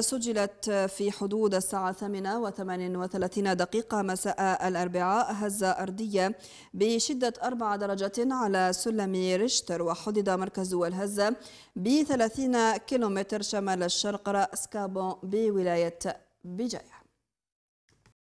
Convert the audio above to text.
سجلت في حدود الساعة 8 و 38 دقيقة مساء الأربعاء هزة أرضية بشدة أربع درجات على سلم ريشتر وحدد مركز الهزة بثلاثين كيلومتر شمال الشرق رأس كابون بولاية بجاية